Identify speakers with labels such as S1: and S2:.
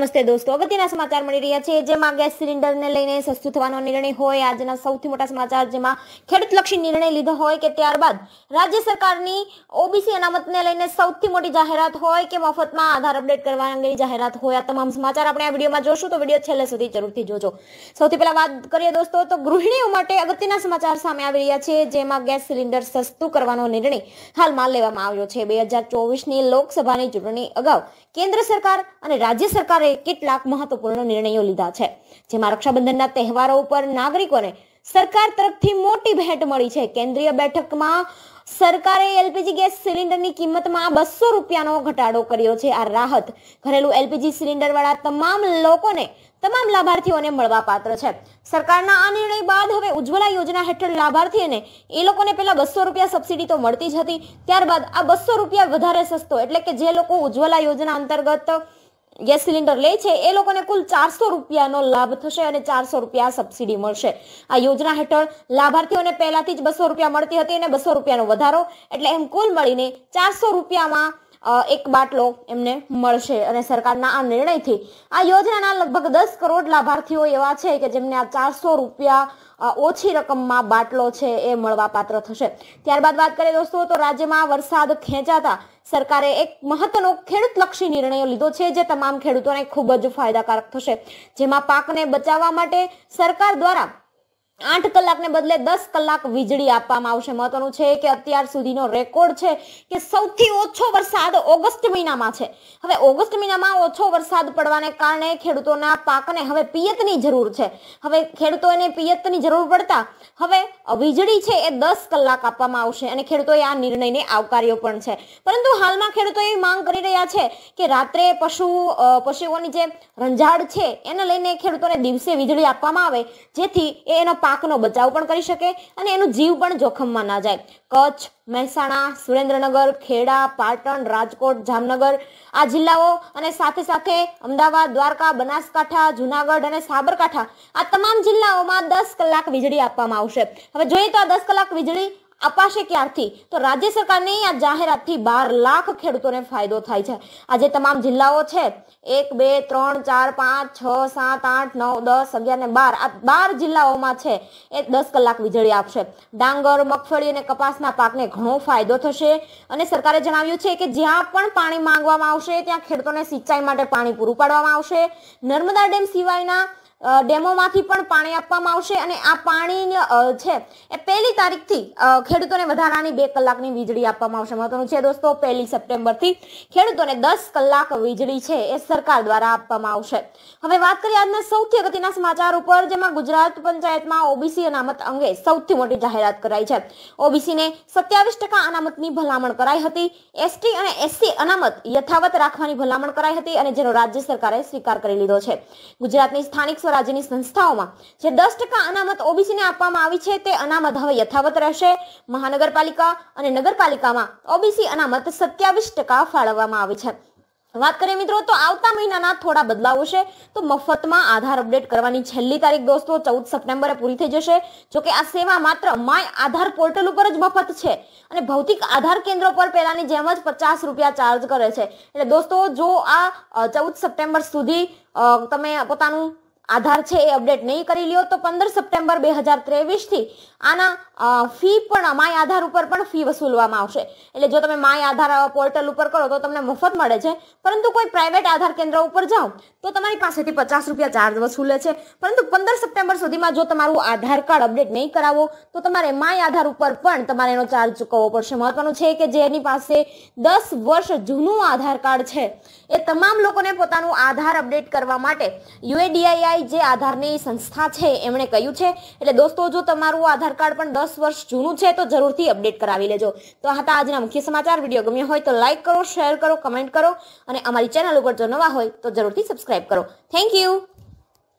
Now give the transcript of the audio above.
S1: નમસ્તે દોસ્તો અગત્યના સમાચાર મળી રહ્યા છે જેમાં ગેસ સિલિન્ડરને લઈને સસ્તું થવાનો નિર્ણય હોય આજના સૌથી મોટા સમાચાર જેમાં ખેડૂતલક્ષી નિર્ણય લીધો હોય કે ત્યારબાદ રાજ્ય સરકારની ઓબીસી અનામતને લઈને સૌથી મોટી જાહેરાત હોય કે મફતમાં આધાર અપડેટ કરવા અંગેની જાહેરાત હોય આ તમામ સમાચાર આપણે આ વિડીયોમાં જોશું તો વિડીયો છેલ્લે સુધી જરૂરથી જોજો સૌથી પહેલા વાત કરીએ દોસ્તો તો ગૃહિણીઓ માટે અગત્યના સમાચાર સામે આવી રહ્યા છે જેમાં ગેસ સિલિન્ડર સસ્તું કરવાનો નિર્ણય હાલમાં લેવામાં આવ્યો છે બે હજાર ચોવીસની લોકસભાની ચૂંટણી અગાઉ કેન્દ્ર સરકાર અને રાજ્ય સરકારે સરકારે કેટલાક મહત્વપૂર્ણ નિર્ણયો લીધા છે જેમાં રક્ષાબંધનના તહેવારો ઉપર નાગરિકોને સરકાર તરફથી મોટી ભેટ મળી છે કેન્દ્રીય બેઠકમાં સરકારે એલપીજી ગેસ સિલિન્ડરની કિંમતમાં બસો રૂપિયાનો ઘટાડો કર્યો છે આ રાહત ઘરેલું એલપીજી સિલિન્ડરવાળા તમામ લોકોને તમામ લાભાર્થીઓને મળવા પાત્ર છે સરકારના આ નિર્ણય બાદ હવે ઉજ્જવલા યોજના હેઠળ લાભાર્થીઓને એ લોકોને પહેલા બસો રૂપિયા સબસિડી તો મળતી જ હતી ત્યારબાદ આ બસો રૂપિયા વધારે સસ્તો એટલે કે જે લોકો ઉજ્જવલા યોજના અંતર્ગત ગેસ સિલિન્ડર લે છે એ લોકોને કુલ ચારસો રૂપિયાનો લાભ થશે અને ચારસો રૂપિયા સબસિડી મળશે આ યોજના હેઠળ લાભાર્થીઓને પહેલાથી જ બસો રૂપિયા મળતી હતી અને બસો રૂપિયાનો વધારો એટલે એમ કુલ મળીને ચારસો રૂપિયામાં એક બાટલો એમને મળશે અને સરકારના આ નિર્ણયથી આ યોજનાના લગભગ દસ કરોડ લાભાર્થીઓ એવા છે કે જેમને આ ચારસો રૂપિયા ઓછી રકમમાં બાટલો છે એ મળવાપાત્ર થશે ત્યારબાદ વાત કરીએ દોસ્તો તો રાજ્યમાં વરસાદ ખેંચાતા સરકારે એક મહત્વનો ખેડૂતલક્ષી નિર્ણય લીધો છે જે તમામ ખેડૂતોને ખૂબ જ ફાયદાકારક થશે જેમાં પાકને બચાવવા માટે સરકાર દ્વારા આઠ કલાકને બદલે દસ કલાક વીજળી આપવામાં આવશે મહત્વનું છે કે અત્યાર સુધીનો રેકોર્ડ છે કે સૌથી ઓછો વરસાદ ઓગસ્ટ મહિનામાં છે હવે ઓગસ્ટ મહિનામાં ઓછો વરસાદ પડવાને કારણે ખેડૂતોના પાકને હવે પિયતની જરૂર છે હવે ખેડૂતોને પિયતની જરૂર પડતા હવે વીજળી છે એ દસ કલાક આપવામાં આવશે અને ખેડૂતોએ આ નિર્ણયને આવકાર્યો પણ છે પરંતુ હાલમાં ખેડૂતો એવી માંગ કરી રહ્યા છે કે રાત્રે પશુ પશુઓની જે રંજાડ છે એને લઈને ખેડૂતોને દિવસે વીજળી આપવામાં આવે જેથી એ એનો પાકનો બચાવ પણ કરી શકે અને એનું જીવ પણ જોખમમાં ના જાય કચ્છ મહેસાણા સુરેન્દ્રનગર ખેડા પાટણ રાજકોટ જામનગર આ જિલ્લાઓ અને સાથે સાથે અમદાવાદ દ્વારકા બનાસકાંઠા જુનાગઢ અને સાબરકાંઠા આ તમામ જિલ્લાઓમાં દસ કલાક વીજળી આપવામાં આવશે હવે જોઈએ તો આ દસ કલાક વીજળી અપાશે ક્યારથી તો રાજ્ય સરકારની આ જાહેરાતથી બાર લાખ ખેડૂતોને ફાયદો થાય છે આજે તમામ જિલ્લાઓ છે એક બે ત્રણ ચાર પાંચ છ સાત આઠ નવ દસ અગિયાર ને બાર આ બાર જિલ્લાઓમાં છે એ દસ કલાક વીજળી આપશે ડાંગર મગફળી અને કપાસના પાકને ઘણો ફાયદો થશે અને સરકારે જણાવ્યું છે કે જ્યાં પણ પાણી માંગવામાં આવશે ત્યાં ખેડૂતોને સિંચાઈ માટે પાણી પૂરું પાડવામાં આવશે નર્મદા ડેમ સિવાયના ડેમોમાંથી પણ પાણી આપવામાં આવશે અને આ પાણી છે એ પહેલી તારીખથી ખેડૂતોને વધારાની બે કલાકની વીજળી આપવામાં આવશે મહત્વનું છે દોસ્તો પહેલી સપ્ટેમ્બરથી ખેડૂતોને દસ કલાક વીજળી છે એ સરકાર દ્વારા આપવામાં આવશે હવે વાત કરીએ આજના સૌથી અગત્યના સમાચાર ઉપર જેમાં ગુજરાત પંચાયતમાં ઓબીસી અનામત અંગે સૌથી મોટી જાહેરાત કરાઈ છે ઓબીસીને સત્યાવીસ ટકા અનામતની ભલામણ કરાઈ હતી એસટી અને એસસી અનામત યથાવત રાખવાની ભલામણ કરાઈ હતી અને જેનો રાજ્ય સરકારે સ્વીકાર કરી લીધો છે ગુજરાતની સ્થાનિક સ્વરાજ્યની સંસ્થાઓમાં જે દસ ટકા અનામત ઓબીસીને આપવામાં આવી છે તે અનામત હવે યથાવત રહેશે મહાનગરપાલિકા અને નગરપાલિકામાં ઓબીસી અનામત સત્યાવીસ ટકા ફાળવવામાં આવી છે વાત કરીએ મિત્રો તો આવતા મહિનાના થોડા બદલાવો છે તો મફતમાં આધાર અપડેટ કરવાની છેલ્લી તારીખ દોસ્તો ચૌદ સપ્ટેમ્બરે પૂરી થઈ જશે જોકે આ સેવા માત્ર માય આધાર પોર્ટલ ઉપર જ મફત છે અને ભૌતિક આધાર કેન્દ્રો પર પહેલાની જેમ જ પચાસ રૂપિયા ચાર્જ કરે છે એટલે દોસ્તો જો આ ચૌદ સપ્ટેમ્બર સુધી તમે પોતાનું આધાર છે એ અપડેટ નહીં કરી લ્યો તો પંદર સપ્ટેમ્બર બે હજાર ત્રેવીસથી આના ફી પણ માય આધાર ઉપર પણ ફી વસૂલવામાં આવશે એટલે જો તમે માય આધાર પોર્ટલ ઉપર કરો તો તમને મફત મળે છે પરંતુ કોઈ પ્રાઇવેટ આધાર કેન્દ્ર ઉપર જાઓ તો તમારી પાસેથી પચાસ રૂપિયા ચાર્જ વસૂલે છે પરંતુ પંદર સપ્ટેમ્બર સુધીમાં જો તમારું આધાર કાર્ડ અપડેટ નહીં કરાવો તો તમારે માય આધાર ઉપર પણ તમારે એનો ચાર્જ ચૂકવવો પડશે મહત્વનું છે કે જેની પાસે દસ વર્ષ જૂનું આધાર કાર્ડ છે એ તમામ લોકોને પોતાનું આધાર અપડેટ કરવા માટે યુએડીઆઈઆઈ પીએસઆઈ જે આધારની સંસ્થા છે એમણે કહ્યું છે એટલે દોસ્તો જો તમારું આધાર કાર્ડ પણ દસ વર્ષ જૂનું છે તો જરૂરથી અપડેટ કરાવી લેજો તો આ હતા આજના મુખ્ય સમાચાર વિડીયો ગમ્યો હોય તો લાઇક કરો શેર કરો કમેન્ટ કરો અને અમારી ચેનલ ઉપર જો નવા હોય તો જરૂરથી સબસ્ક્રાઇબ કરો થેન્ક યુ